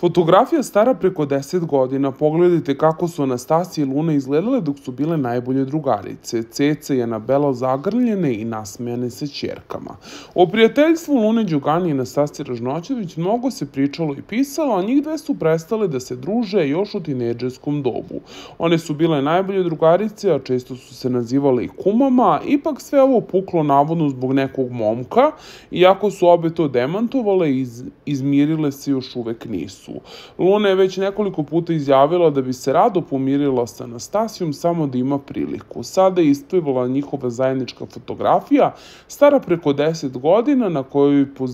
Fotografija stara preko 10 godina, pogledajte kako su Anastasija i Luna izgledale dok su bile najbolje drugarice. Ceca i Anabela zagrljene i nasmejane sa čerkama. O prijateljstvu Lune Đugani i Anastasije Ražnoćević mnogo se pričalo i pisalo, a njih dve su prestale da se druže još u tineđerskom dobu. One su bile najbolje drugarice, a često su se nazivale i kumama, ipak sve ovo puklo navodno zbog nekog momka, iako su obe to demantovale, i izmirile se još uvek nisu su. Luna je već nekoliko puta izjavila da bi se rado pomirila sa Anastasijom samo da ima priliku. Sada je isplivala njihova zajednička fotografija, stara preko 10 godina, na kojoj pozira